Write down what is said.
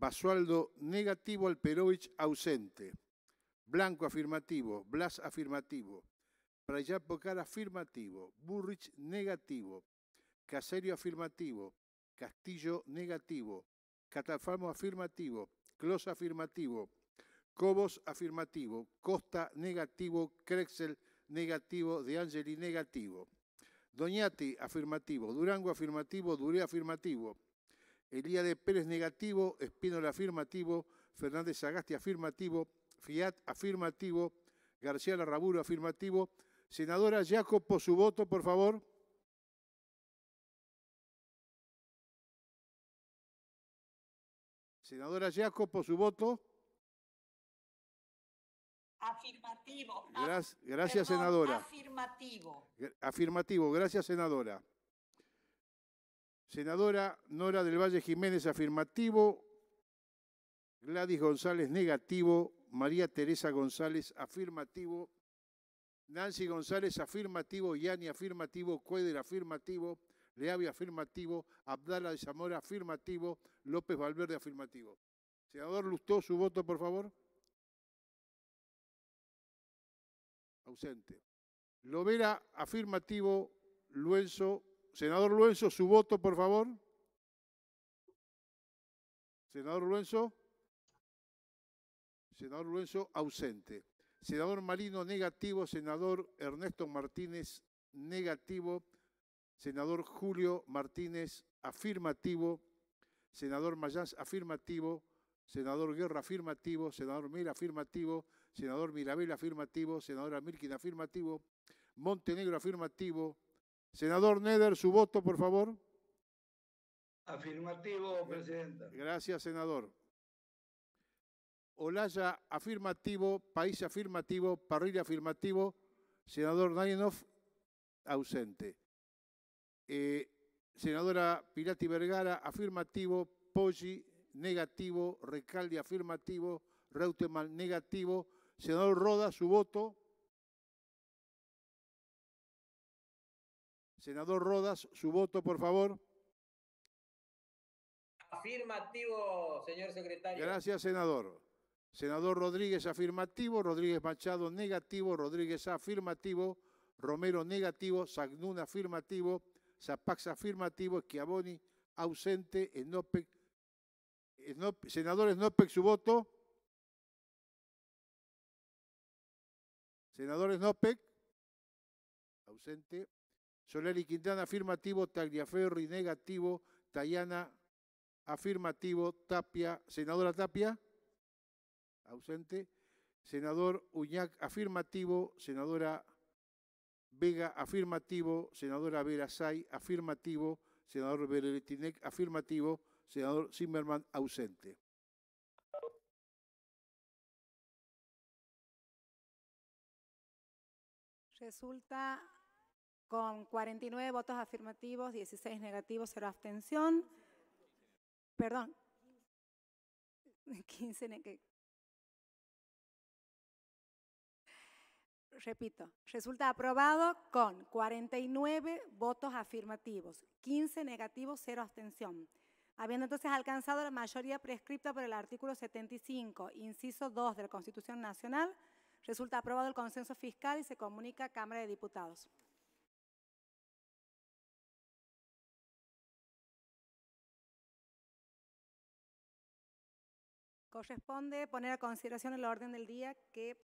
Basualdo negativo, Alperovich ausente. Blanco afirmativo, Blas afirmativo. Prayapocar afirmativo, Burrich negativo, Caserio afirmativo, Castillo negativo, Catafamo afirmativo, Clos afirmativo, Cobos afirmativo, Costa negativo, Krexel negativo, De Angeli negativo, Doñati afirmativo, Durango afirmativo, Duré afirmativo, Elía de Pérez negativo, Espínola afirmativo, Fernández Sagasti afirmativo, Fiat afirmativo, García Larraburo afirmativo. Senadora por su voto, por favor. Senadora por su voto. Afirmativo. gracias, senadora. Afirmativo. Afirmativo, gracias, senadora. Senadora Nora del Valle Jiménez, afirmativo. Gladys González, negativo. María Teresa González, afirmativo. Nancy González, afirmativo. Yani, afirmativo. Cueder, afirmativo. Leavi, afirmativo. Abdala de Zamora, afirmativo. López Valverde, afirmativo. Senador Lustó, su voto, por favor. Ausente. Lovera, afirmativo. Luenzo, Senador Luenzo, su voto, por favor. Senador Luenzo. Senador Luenzo, ausente. Senador Marino, negativo. Senador Ernesto Martínez, negativo. Senador Julio Martínez, afirmativo. Senador Mayas, afirmativo. Senador Guerra, afirmativo. Senador Mira, afirmativo. Senador Mirabel, afirmativo. Senadora Mirkin afirmativo. Montenegro, afirmativo. Senador Neder, su voto, por favor. Afirmativo, Presidenta. Gracias, senador. Olaya, afirmativo. País, afirmativo. Parrilla, afirmativo. Senador Nainov, ausente. Eh, senadora Pirati Vergara, afirmativo. Poggi, negativo. Recalde, afirmativo. Reutemann, negativo. Senador Roda, su voto. Senador Rodas, su voto, por favor. Afirmativo, señor secretario. Gracias, senador. Senador Rodríguez, afirmativo. Rodríguez Machado, negativo. Rodríguez, afirmativo. Romero, negativo. Sagnun, afirmativo. Zapax, afirmativo. Schiavoni, ausente. senador Snopec, su voto. Senador Snopec, ausente y Quintana, afirmativo. Tagliaferri, negativo. Tayana, afirmativo. Tapia, senadora Tapia, ausente. Senador Uñac, afirmativo. Senadora Vega, afirmativo. Senadora Vera afirmativo. Senador Beretinec, afirmativo. Senador Zimmerman, ausente. Resulta con 49 votos afirmativos, 16 negativos, 0 abstención. Perdón. 15 repito, resulta aprobado con 49 votos afirmativos, 15 negativos, 0 abstención. Habiendo entonces alcanzado la mayoría prescripta por el artículo 75, inciso 2 de la Constitución Nacional, resulta aprobado el consenso fiscal y se comunica a Cámara de Diputados. Corresponde poner a consideración en el orden del día que